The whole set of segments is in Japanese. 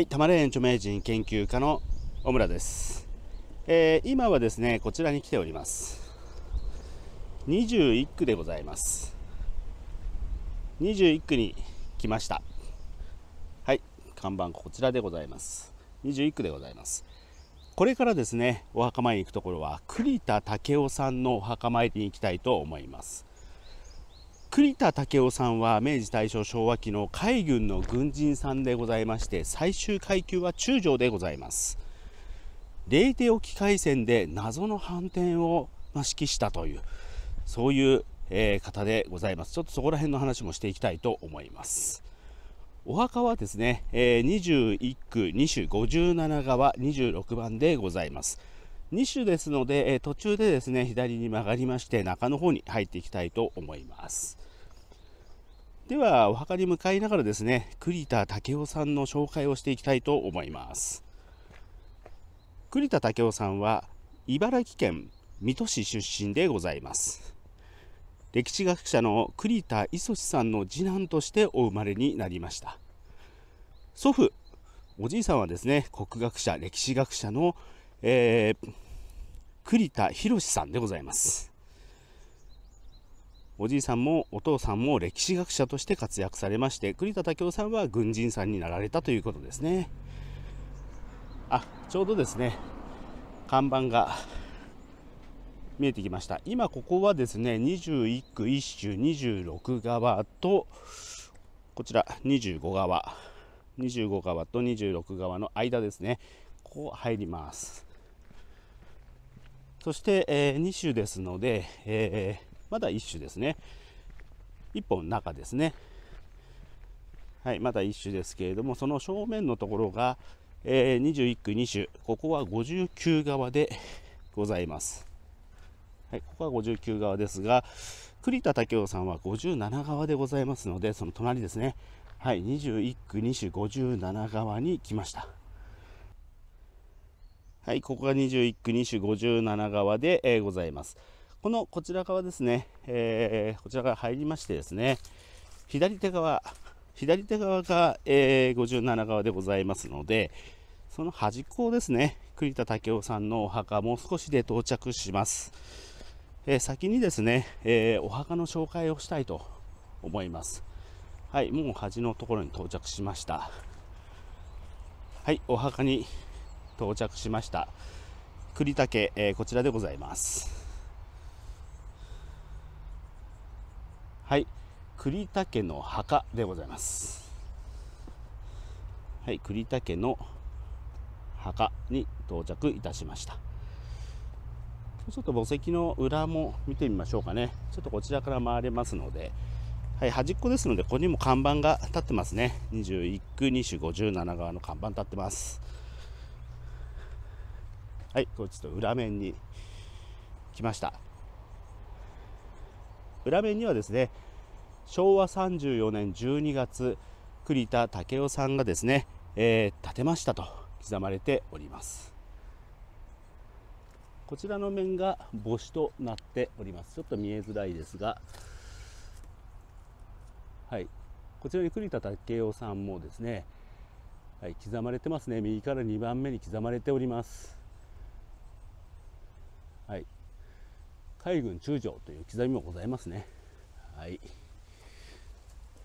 はい、玉霊園著名人研究家の小村です、えー、今はですね、こちらに来ております。21区でございます。21区に来ました。はい、看板こちらでございます。21区でございます。これからですね、お墓参りに行くところは、栗田武雄さんのお墓参りに行きたいと思います。栗田武雄さんは明治大正昭和期の海軍の軍人さんでございまして最終階級は中将でございますレイテ沖海戦で謎の反転を指揮したというそういう、えー、方でございますちょっとそこら辺の話もしていきたいと思いますお墓はですね、えー、21区2種57側26番でございます2種ですので、えー、途中でですね左に曲がりまして中の方に入っていきたいと思いますではお墓に向かいながらですね栗田武雄さんの紹介をしていきたいと思います栗田武雄さんは茨城県水戸市出身でございます歴史学者の栗田磯さんの次男としてお生まれになりました祖父おじいさんはですね国学者歴史学者の、えー、栗田博さんでございますおじいさんもお父さんも歴史学者として活躍されまして栗田武夫さんは軍人さんになられたということですねあちょうどですね看板が見えてきました今ここはですね21区1州26側とこちら25側25側と26側の間ですねここ入りますそして、えー、2種ですので、えーまだ1種ですね。1本中ですね。はい、まだ1種ですけれども、その正面のところが、えー、21区2種、ここは59側でございます。はい、ここは59側ですが、栗田武雄さんは57側でございますので、その隣ですね。はい、21区2種57側に来ました。はい、ここが21区2種57側で、えー、ございます。このこちら側ですね、えー、こちらから入りましてですね、左手側、左手側が、えー、57側でございますので、その端っこですね、栗田武雄さんのお墓、もう少しで到着します。えー、先にですね、えー、お墓の紹介をしたいと思います。はい、もう端のところに到着しました。はい、お墓に到着しました。栗竹、えー、こちらでございます。はい栗田家の墓でございますはい栗田家の墓に到着いたしましたちょっと墓石の裏も見てみましょうかねちょっとこちらから回れますのではい、端っこですので、ここにも看板が立ってますね。21区2種57側の看板立ってます。はい、これちょっと裏面に来ました。裏面にはですね昭和34年12月栗田武雄さんがですね、えー、建てましたと刻まれておりますこちらの面が母子となっておりますちょっと見えづらいですがはいこちらに栗田武雄さんもですね、はい、刻まれてますね右から2番目に刻まれておりますはい海軍中将という刻みもございますね。はい。ちょ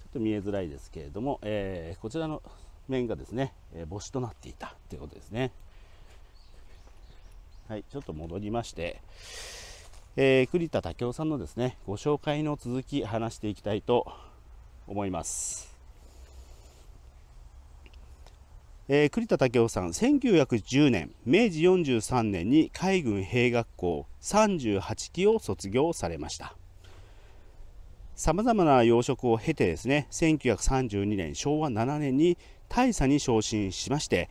っと見えづらいですけれども、えー、こちらの面がですね、えー、子となっていたということですね。はい、ちょっと戻りまして、えー、栗田武雄さんのですね、ご紹介の続き話していきたいと思います。えー、栗田武夫さん、1910年、明治43年に海軍兵学校38期を卒業されました。さまざまな養殖を経てですね、1932年、昭和7年に大佐に昇進しまして、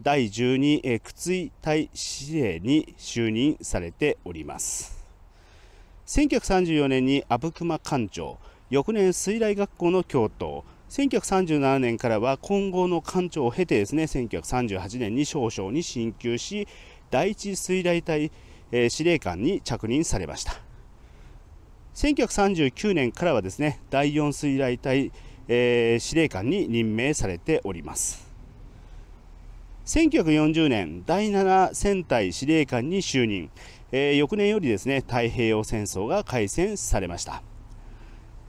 第12、えー、靴井大司令に就任されております。1934年に阿武隈艦長、翌年水来学校の教頭1937年からは今後の艦長を経てですね、1938年に少将に進級し、第一水雷隊、えー、司令官に着任されました。1939年からはですね、第4水雷隊、えー、司令官に任命されております。1940年、第7戦隊司令官に就任、えー、翌年よりですね、太平洋戦争が開戦されました。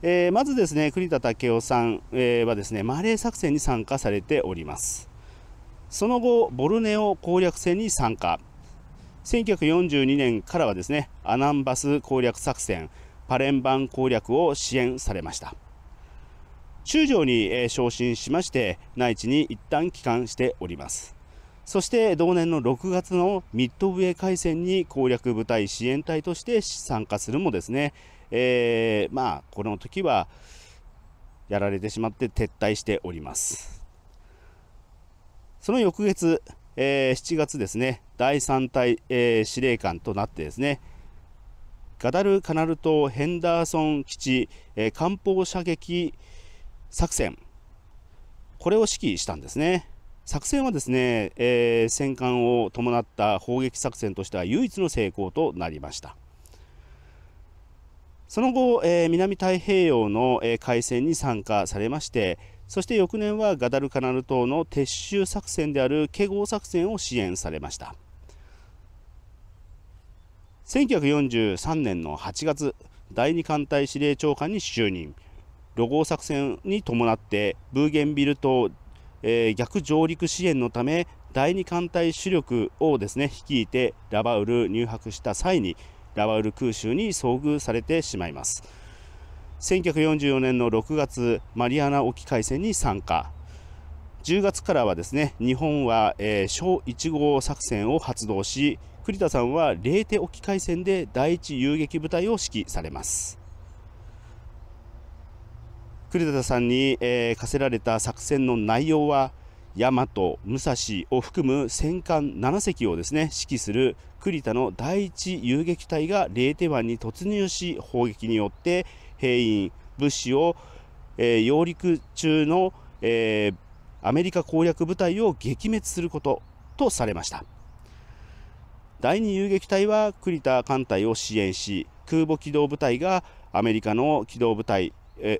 えー、まずですね、栗田武夫さん、はですね、マレー作戦に参加されております。その後、ボルネオ攻略戦に参加。1942年からはですね、アナンバス攻略作戦、パレンバン攻略を支援されました。中将に、え昇進しまして、内地に一旦帰還しております。そして同年の6月のミッドウェー海戦に攻略部隊支援隊として参加するもですね、えー、まあ、この時は、やられてしまって撤退しております。その翌月、えー、7月ですね、第3隊、えー、司令官となってですね、ガダルカナル島ヘンダーソン基地、えー、艦砲射撃作戦、これを指揮したんですね。作戦はですね、えー、戦艦を伴った砲撃作戦としては唯一の成功となりました。その後、えー、南太平洋の、えー、海戦に参加されまして、そして翌年はガダルカナル島の撤収作戦であるケゴ作戦を支援されました。1943年の8月、第2艦隊司令長官に就任。ロゴ作戦に伴って、ブーゲンビル島、えー、逆上陸支援のため、第2艦隊主力をですね率いてラバウル入泊した際にラバウル空襲に遭遇されてしまいます1944年の6月マリアナ沖海戦に参加10月からはですね日本は、えー、小1号作戦を発動し栗田さんは零手沖海戦で第一遊撃部隊を指揮されます栗田さんに、えー、課せられた作戦の内容は大和武蔵を含む戦艦7隻をですね指揮する栗田の第一遊撃隊がレー湾に突入し砲撃によって兵員物資を、えー、揚陸中の、えー、アメリカ攻略部隊を撃滅することとされました第2遊撃隊は栗田艦隊を支援し空母機動部隊がアメリカの機動部隊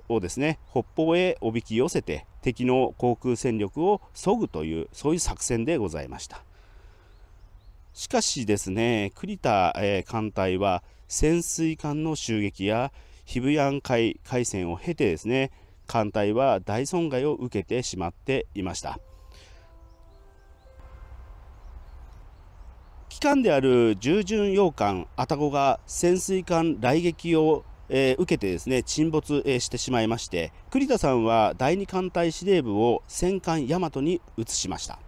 をですね北方へおびき寄せて敵の航空戦力を削ぐというそういう作戦でございましたしかしですね、栗田、艦隊は潜水艦の襲撃やヒブヤン海海戦を経てですね、艦隊は大損害を受けてしまっていました。機関である従順洋艦愛宕が潜水艦雷撃を、え受けてですね沈没、してしまいまして栗田さんは第2艦隊司令部を戦艦大和に移しました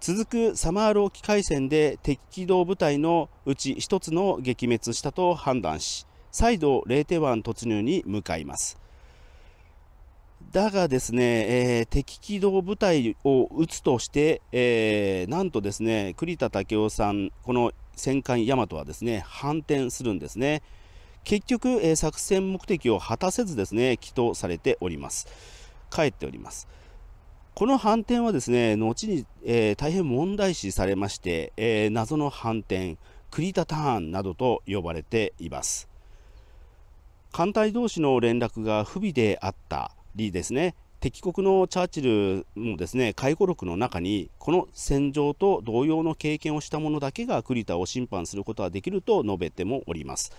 続くサマール沖海戦で敵機動部隊のうち1つの撃滅したと判断し、再度レーテ湾突入に向かいます。だがですね、えー、敵機動部隊を撃つとして、えー、なんとですね、栗田武雄さん、この戦艦ヤマトはですね、反転するんですね。結局、えー、作戦目的を果たせずですね、祈祷されております。帰っております。この反転はですね、後に、えー、大変問題視されまして、えー、謎の反転、クリタターンなどと呼ばれています。艦隊同士の連絡が不備であったりですね、敵国のチャーチルもですね、回顧録の中に、この戦場と同様の経験をした者だけがクリタを審判することはできると述べてもおります。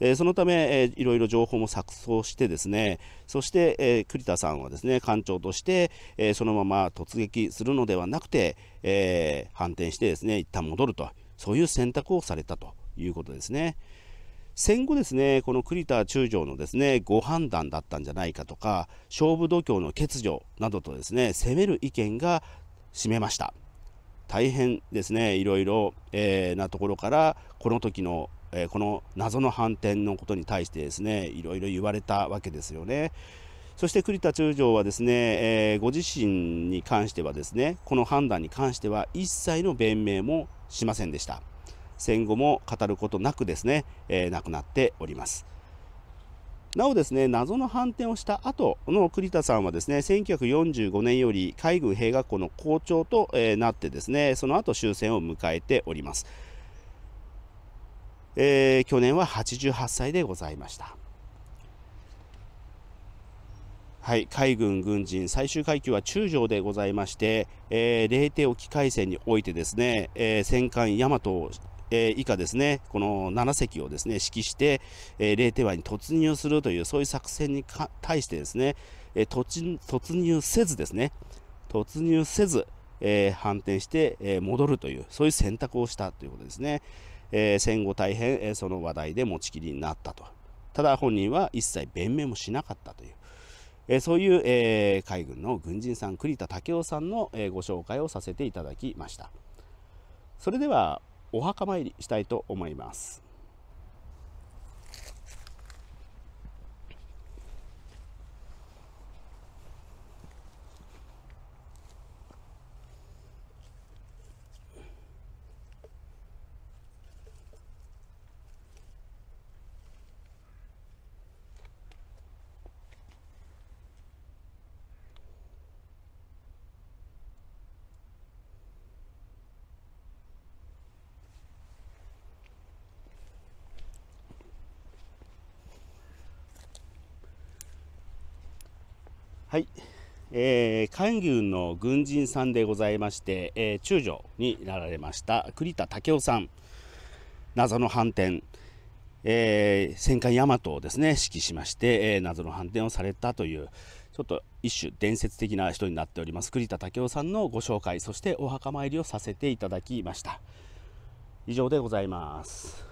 えー、そのため、えー、いろいろ情報も錯綜してですねそして、えー、栗田さんはですね艦長として、えー、そのまま突撃するのではなくて、えー、反転してですね一旦戻るとそういう選択をされたということですね。戦後ですねこの栗田中将のですねご判断だったんじゃないかとか勝負度胸の欠如などとですね攻める意見が占めました大変ですねいろいろ、えー、なところからこの時のえこの謎の反転のことに対してですねいろいろ言われたわけですよね。そして栗田中将はですね、えご自身に関してはですねこの判断に関しては一切の弁明もしませんでした。戦後も語ることなくですね、え亡くなっております。なおですね、謎の反転をした後の栗田さんはですね、1945年より海軍兵学校の校長となってですね、その後終戦を迎えております。えー、去年は88歳でございました。はい、海軍軍人最終階級は中将でございまして、えー、冷帝沖海戦においてですね、えー、戦艦大和を、えー、以下ですね、この7隻をですね、指揮して、えー、冷帝湾に突入するという、そういう作戦に対してですね、えー突、突入せずですね、突入せず、え反転して、え戻るという、そういう選択をしたということですね。えー、戦後大変、えー、その話題で持ちきりになったと。ただ本人は一切弁明もしなかったという。えー、そういう、え海軍の軍人さん栗田武雄さんの、えご紹介をさせていただきましたそれではお墓参りしたいと思いますはい、えー、関牛の軍人さんでございまして、えー、中将になられました栗田武雄さん謎の反転、えー、戦艦大和をですね指揮しまして、えー、謎の反転をされたというちょっと一種伝説的な人になっております栗田武雄さんのご紹介そしてお墓参りをさせていただきました以上でございます